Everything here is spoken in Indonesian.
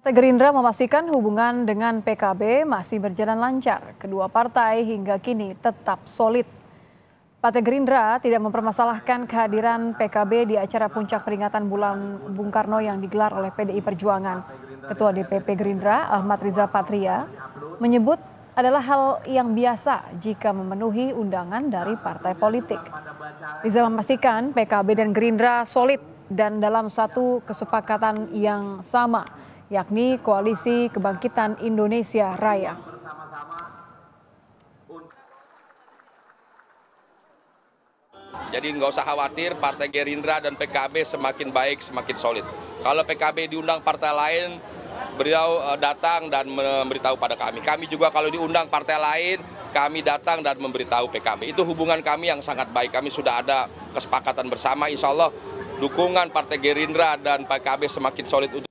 Partai Gerindra memastikan hubungan dengan PKB masih berjalan lancar. Kedua partai hingga kini tetap solid. Partai Gerindra tidak mempermasalahkan kehadiran PKB di acara puncak peringatan bulan Bung Karno yang digelar oleh PDI Perjuangan. Ketua DPP Gerindra Ahmad Riza Patria menyebut adalah hal yang biasa jika memenuhi undangan dari partai politik. Riza memastikan PKB dan Gerindra solid dan dalam satu kesepakatan yang sama yakni Koalisi Kebangkitan Indonesia Raya. Jadi nggak usah khawatir Partai Gerindra dan PKB semakin baik, semakin solid. Kalau PKB diundang partai lain, beliau eh, datang dan memberitahu pada kami. Kami juga kalau diundang partai lain, kami datang dan memberitahu PKB. Itu hubungan kami yang sangat baik. Kami sudah ada kesepakatan bersama, insya Allah dukungan Partai Gerindra dan PKB semakin solid.